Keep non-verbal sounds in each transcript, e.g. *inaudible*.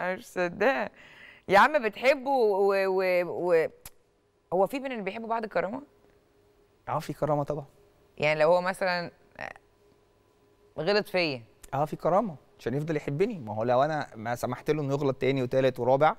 مش مصدقه يا عم بتحبوا و... و... و... هو في من اللي بيحبوا بعض الكرامه؟ اه في كرامه طبعا يعني لو هو مثلا غلط فيا اه في كرامه عشان يفضل يحبني ما هو لو انا ما سمحت له انه يغلط تاني وتالت ورابع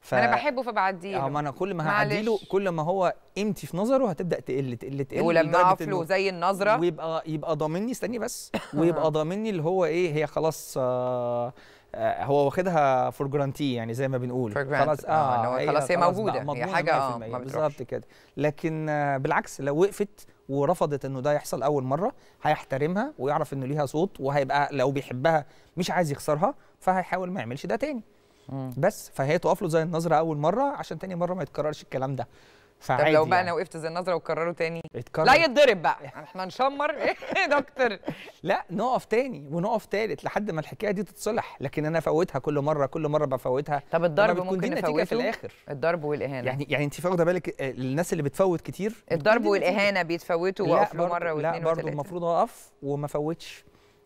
ف... انا بحبه فبعديه اه ما انا كل ما هعديله كل ما هو قيمتي في نظره هتبدا تقل تقل تقل ولما اقفله زي النظره ويبقى يبقى ضامني استني بس *laughs* ويبقى ضامني اللي هو ايه هي خلاص آه آه، هو واخدها فور جرانتي يعني زي ما بنقول خلاص اه, آه هي خلاص هي موجوده هي حاجه آه، بالظبط كده لكن آه، بالعكس لو وقفت ورفضت انه ده يحصل اول مره هيحترمها ويعرف انه ليها صوت وهيبقى لو بيحبها مش عايز يخسرها فهيحاول ما يعملش ده تاني بس فهي تقف له زي النظره اول مره عشان تاني مره ما يتكررش الكلام ده فعادي طب لو بقى يعني. انا وقفت زي النظره وكرروا تاني اتكرر. لا يتضرب بقى إيه. احنا نشمر *laughs* ايه دكتور لا نقف تاني ونقف تالت لحد ما الحكايه دي تتصلح لكن انا فوتها كل مره كل مره بفوتها طب الضرب ممكن دي النتيجه في الاخر الضرب والاهانه يعني يعني انت فاخده بالك الناس آه، اللي بتفوت كتير الضرب والاهانه بيتفوتوا واقف مره واثنين وثلاثه لا برضه المفروض اقف وما فوتش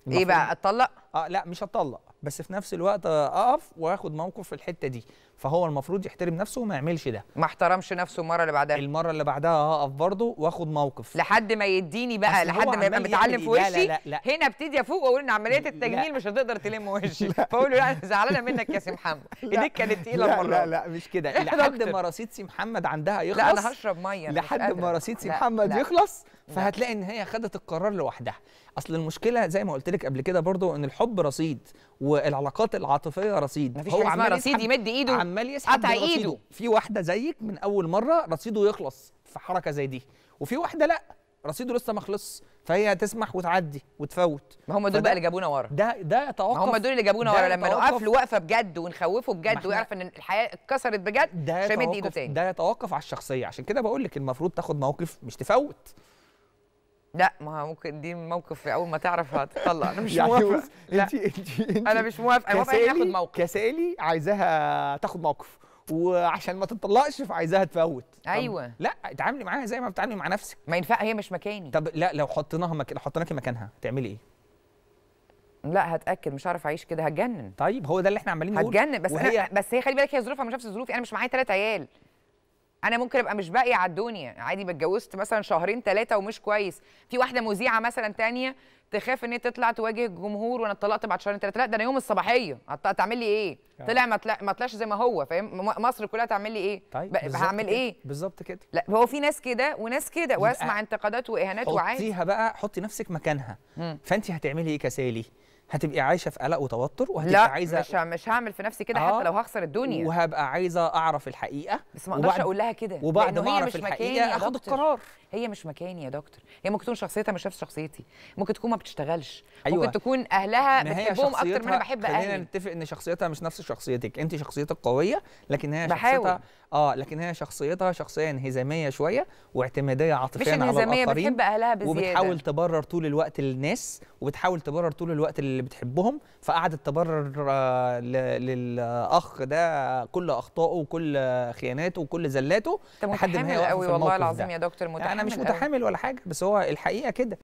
ايه بقى اتطلق اه لا مش هتطلق بس في نفس الوقت اقف واخد موقف في الحته دي فهو المفروض يحترم نفسه وما يعملش ده ما احترمش نفسه المره اللي بعدها المره اللي بعدها هقف برضه واخد موقف لحد ما يديني بقى لحد ما يبقى متعلم في إيه؟ وشي لا لا لا. هنا ابتدي افوق واقول ان عمليه *laughs* التجميل مش هتقدر تلم وشي *laughs* فاقول له لا انا *laughs* زعلانه منك يا سي محمد ايديك كانت تقيله المره لا لا مش كده لحد ما رصيد سي محمد عندها يخلص لا انا هشرب ميه لحد ما رصيد سي محمد يخلص فهتلاقي ان هي خدت القرار لوحدها اصل المشكله زي ما قلت لك قبل كده برضه ان الح الحب رصيد والعلاقات العاطفيه رصيد مفيش هو عمال رصيد يمد ايده عمال يسحب ايده في واحده زيك من اول مره رصيده يخلص في حركه زي دي وفي واحده لا رصيده لسه ما خلصش فهي تسمح وتعدي وتفوت ما هم دول بقى اللي جابونا ورا ده ده يتوقف ما هم دول اللي جابونا ورا لما نوقف له وقفه بجد ونخوفه بجد ويعرف ان الحياه اتكسرت بجد مش هيمد ايده تاني ده يتوقف على الشخصيه عشان كده بقول لك المفروض تاخد موقف مش تفوت لا ما ممكن دي موقف اول ما تعرف هتطلع انا مش *laughs* يعني موافقه انتي انتي انا مش موافقه انا موافقه موقف كسالي عايزاها تاخد موقف وعشان ما تطلقش فعايزاها تفوت ايوه لا اتعاملي معاها زي ما بتتعاملي مع نفسك ما ينفع هي مش مكاني طب لا لو حطيناها مك... لو حطيناكي مكانها تعملي ايه لا هتاكد مش هعرف اعيش كده هتجنن طيب هو ده اللي احنا عمالين نقوله هتجنن بس وهي... انا بس هي خلي بالك هي ظروفها مش نفس ظروفي انا مش معايا ثلاث عيال انا ممكن ابقى مش باقيه على الدنيا عادي ما اتجوزت مثلا شهرين ثلاثه ومش كويس في واحده مذيعه مثلا تانية تخاف ان هي تطلع تواجه الجمهور وانا اتطلقت بعد شهرين ثلاثه لا ده انا يوم الصباحيه هتعمل لي ايه يعني. طلع ما ما طلعش زي ما هو فاهم مصر كلها تعمل لي ايه طيب هعمل ايه بالظبط كده لا هو في ناس كده وناس كده واسمع انتقادات واهانات وعادي حطيها بقى حطي نفسك مكانها فانت هتعملي ايه كسالي هتبقي عايشه في قلق وتوتر وهتبقى لا عايزه مش مش هعمل في نفسي كده آه حتى لو هخسر الدنيا وهبقى عايزه اعرف الحقيقه بس ما اقدرش اقول لها كده وبعد ما اعرف الحقيقه اخد القرار هي مش مكاني يا دكتور هي ممكن تكون شخصيتها مش نفس شخصيتي ممكن تكون ما بتشتغلش أيوة. ممكن تكون اهلها بتحبهم اكتر ما انا بحب اهلي خلينا نتفق ان شخصيتها مش نفس شخصيتك انت شخصيتك قويه لكن هي بحاول. شخصيتها اه لكن هي شخصيتها شخصيه انهزاميه شويه واعتماديه عاطفيا على الاخرين بتحب اهلها بزياده وبتحاول تبرر طول الوقت للناس وبتحاول تبرر طول الوقت اللي بتحبهم فقعدت تبرر آه، للاخ ده كل اخطائه وكل خياناته وكل زلاته لحد ما هي قوي والله العظيم يا دكتور متحمل يعني انا مش متحمل قوي. ولا حاجه بس هو الحقيقه كده